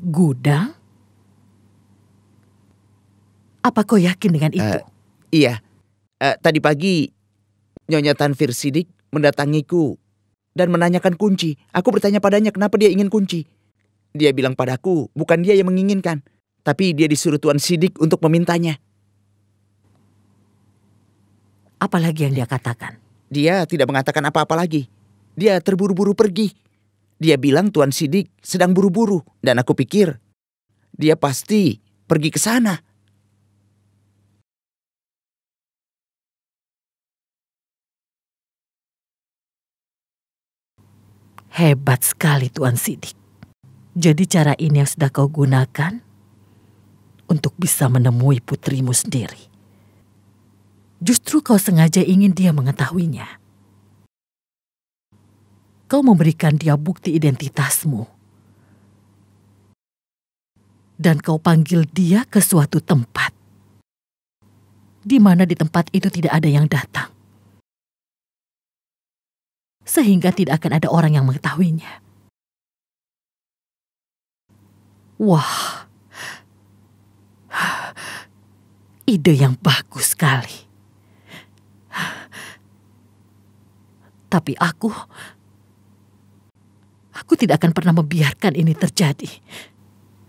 Gudang? Apa kau yakin dengan eh, itu? Uh, iya. Uh, tadi pagi Nyonya Tanfir Sidik mendatangiku dan menanyakan kunci. Aku bertanya padanya kenapa dia ingin kunci. Dia bilang padaku bukan dia yang menginginkan, tapi dia disuruh Tuan Sidik untuk memintanya. Apalagi yang dia katakan? Dia tidak mengatakan apa-apa lagi. Dia terburu-buru pergi. Dia bilang Tuan Sidik sedang buru-buru dan aku pikir dia pasti pergi ke sana. Hebat sekali Tuan Sidik. Jadi cara ini yang sudah kau gunakan untuk bisa menemui putrimu sendiri. Justru kau sengaja ingin dia mengetahuinya kau memberikan dia bukti identitasmu. Dan kau panggil dia ke suatu tempat. Di mana di tempat itu tidak ada yang datang. Sehingga tidak akan ada orang yang mengetahuinya. Wah, ide yang bagus sekali. Tapi aku Aku tidak akan pernah membiarkan ini terjadi.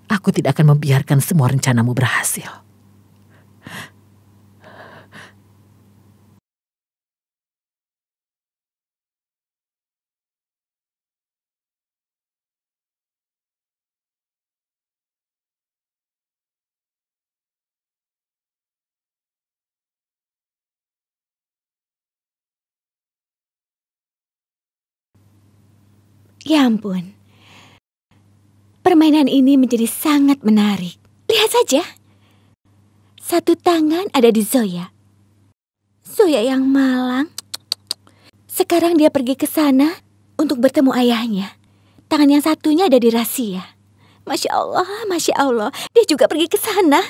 Aku tidak akan membiarkan semua rencanamu berhasil. Ya ampun. Permainan ini menjadi sangat menarik. Lihat saja. Satu tangan ada di Zoya. Zoya yang malang. Sekarang dia pergi ke sana untuk bertemu ayahnya. Tangan yang satunya ada di rahasia. Masya Allah, Masya Allah. Dia juga pergi ke sana.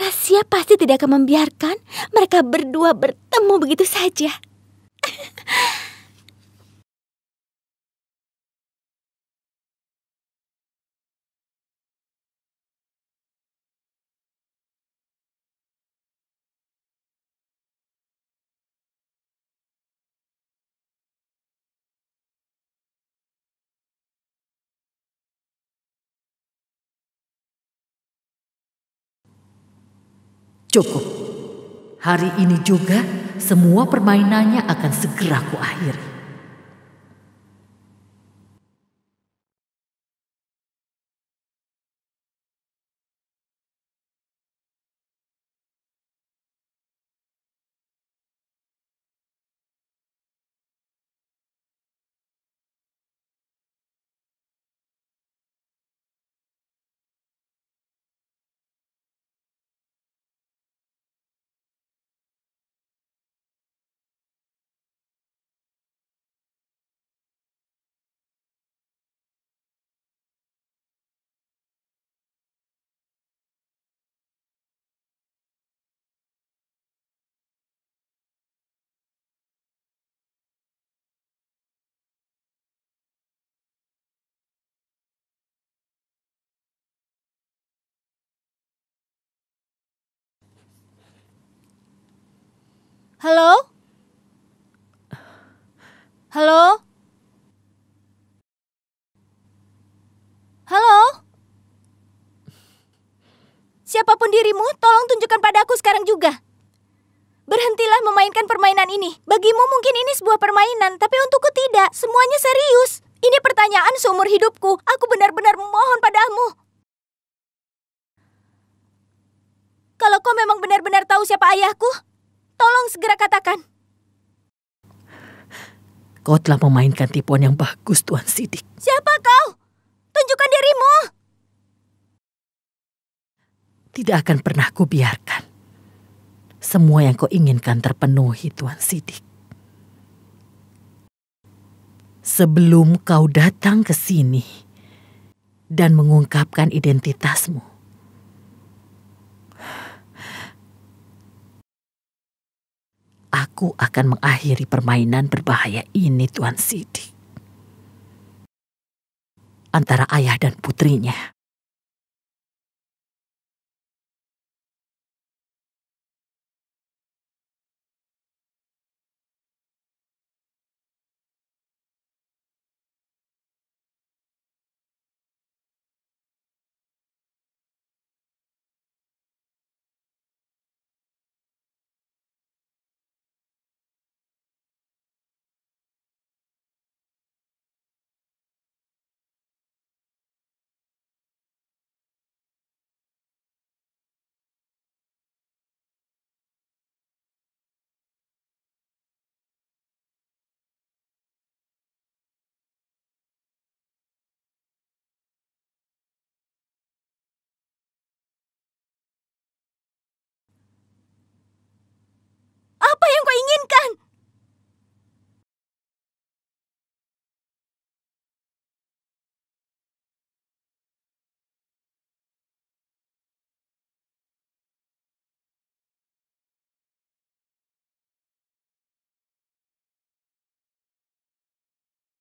Rahasia pasti tidak akan membiarkan mereka berdua bertemu begitu saja. Cukup. Hari ini juga semua permainannya akan segera kuakhiri. Halo? Halo? Halo? Siapapun dirimu, tolong tunjukkan padaku sekarang juga. Berhentilah memainkan permainan ini. Bagimu mungkin ini sebuah permainan, tapi untukku tidak. Semuanya serius. Ini pertanyaan seumur hidupku. Aku benar-benar memohon padamu. Kalau kau memang benar-benar tahu siapa ayahku, Tolong segera katakan. Kau telah memainkan tipuan yang bagus, Tuan Sidik. Siapa kau? Tunjukkan dirimu. Tidak akan pernah ku biarkan. Semua yang kau inginkan terpenuhi, Tuan Sidik. Sebelum kau datang ke sini dan mengungkapkan identitasmu, aku akan mengakhiri permainan berbahaya ini, Tuan Sidik. Antara ayah dan putrinya